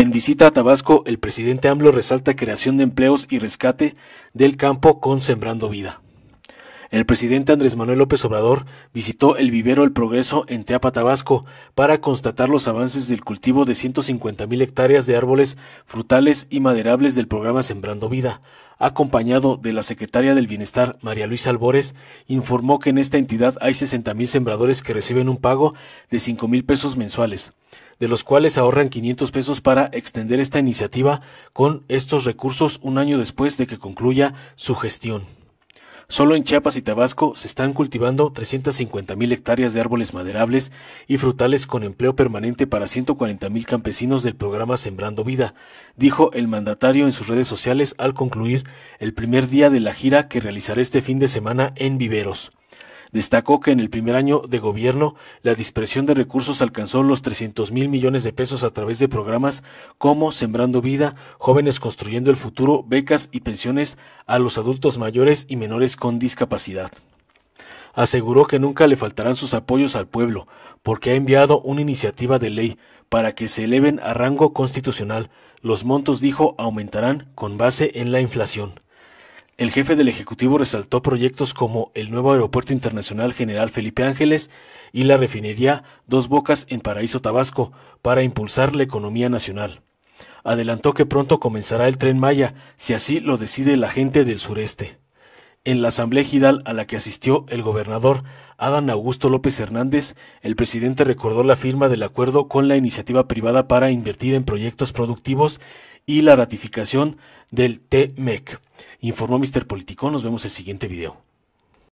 En visita a Tabasco, el presidente AMLO resalta creación de empleos y rescate del campo con Sembrando Vida. El presidente Andrés Manuel López Obrador visitó el vivero El Progreso en Teapa, Tabasco, para constatar los avances del cultivo de 150.000 hectáreas de árboles frutales y maderables del programa Sembrando Vida, acompañado de la secretaria del Bienestar, María Luisa Albores, informó que en esta entidad hay 60.000 sembradores que reciben un pago de mil pesos mensuales, de los cuales ahorran 500 pesos para extender esta iniciativa con estos recursos un año después de que concluya su gestión. Solo en Chiapas y Tabasco se están cultivando 350.000 hectáreas de árboles maderables y frutales con empleo permanente para mil campesinos del programa Sembrando Vida, dijo el mandatario en sus redes sociales al concluir el primer día de la gira que realizará este fin de semana en Viveros. Destacó que en el primer año de gobierno la dispersión de recursos alcanzó los 300 mil millones de pesos a través de programas como Sembrando Vida, Jóvenes Construyendo el Futuro, becas y pensiones a los adultos mayores y menores con discapacidad aseguró que nunca le faltarán sus apoyos al pueblo, porque ha enviado una iniciativa de ley para que se eleven a rango constitucional. Los montos, dijo, aumentarán con base en la inflación. El jefe del Ejecutivo resaltó proyectos como el nuevo Aeropuerto Internacional General Felipe Ángeles y la refinería Dos Bocas en Paraíso Tabasco para impulsar la economía nacional. Adelantó que pronto comenzará el tren Maya, si así lo decide la gente del sureste. En la asamblea Gidal a la que asistió el gobernador Adán Augusto López Hernández, el presidente recordó la firma del acuerdo con la iniciativa privada para invertir en proyectos productivos y la ratificación del TMEC. Informó Mr. Político. Nos vemos el siguiente video.